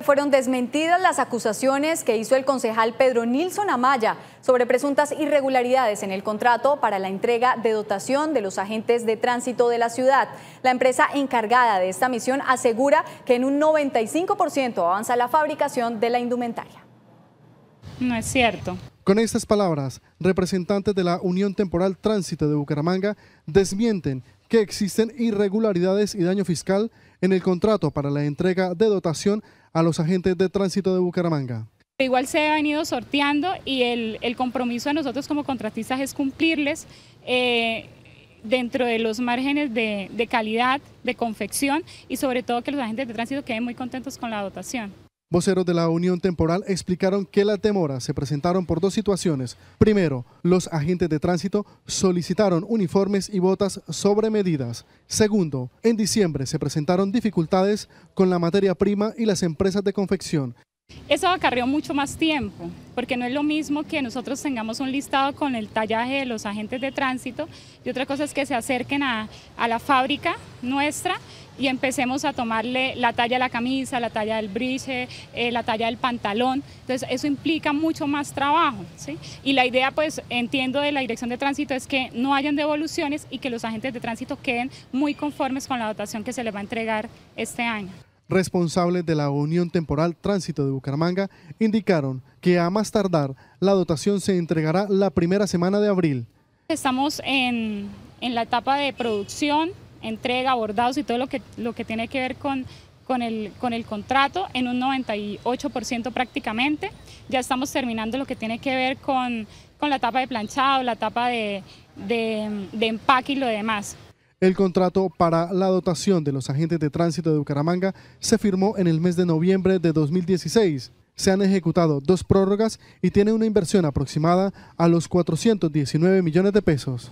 Fueron desmentidas las acusaciones que hizo el concejal Pedro Nilson Amaya sobre presuntas irregularidades en el contrato para la entrega de dotación de los agentes de tránsito de la ciudad. La empresa encargada de esta misión asegura que en un 95% avanza la fabricación de la indumentaria. No es cierto. Con estas palabras, representantes de la Unión Temporal Tránsito de Bucaramanga desmienten que existen irregularidades y daño fiscal en el contrato para la entrega de dotación a los agentes de tránsito de Bucaramanga. Igual se ha venido sorteando y el, compromiso de nosotros como contratistas es cumplirles eh, dentro de los márgenes de calidad, de confección y sobre todo que los agentes de tránsito queden muy contentos con la dotación. Voceros de la Unión Temporal explicaron que la demoras se presentaron por dos situaciones. Primero, los agentes de tránsito solicitaron uniformes y botas sobre medidas. Segundo, en diciembre se presentaron dificultades con la materia prima y las empresas de confección. Eso acarrió mucho más tiempo, porque no es lo mismo que nosotros tengamos un listado con el tallaje de los agentes de tránsito y otra cosa es que se acerquen a la fábrica nuestra y empecemos a tomarle la talla de la camisa, la talla del brise, eh, la talla del pantalón. Entonces eso implica mucho más trabajo. Y la idea, pues entiendo de la Dirección de Tránsito, es que no hayan devoluciones y que los agentes de tránsito queden muy conformes con la dotación que se les va a entregar este año. Responsables de la Unión Temporal Tránsito de Bucaramanga indicaron que a más tardar la dotación se entregará la primera semana de abril. Estamos en, en la etapa de producción, entrega, bordados y todo lo que, lo que tiene que ver con, el, contrato en un 98% prácticamente. Ya estamos terminando lo que tiene que ver con, con la etapa de planchado, la etapa de, de empaque y lo demás. El contrato para la dotación de los agentes de tránsito de Bucaramanga se firmó en el mes de noviembre de 2016. Se han ejecutado dos prórrogas y tiene una inversión aproximada a los 419 millones de pesos.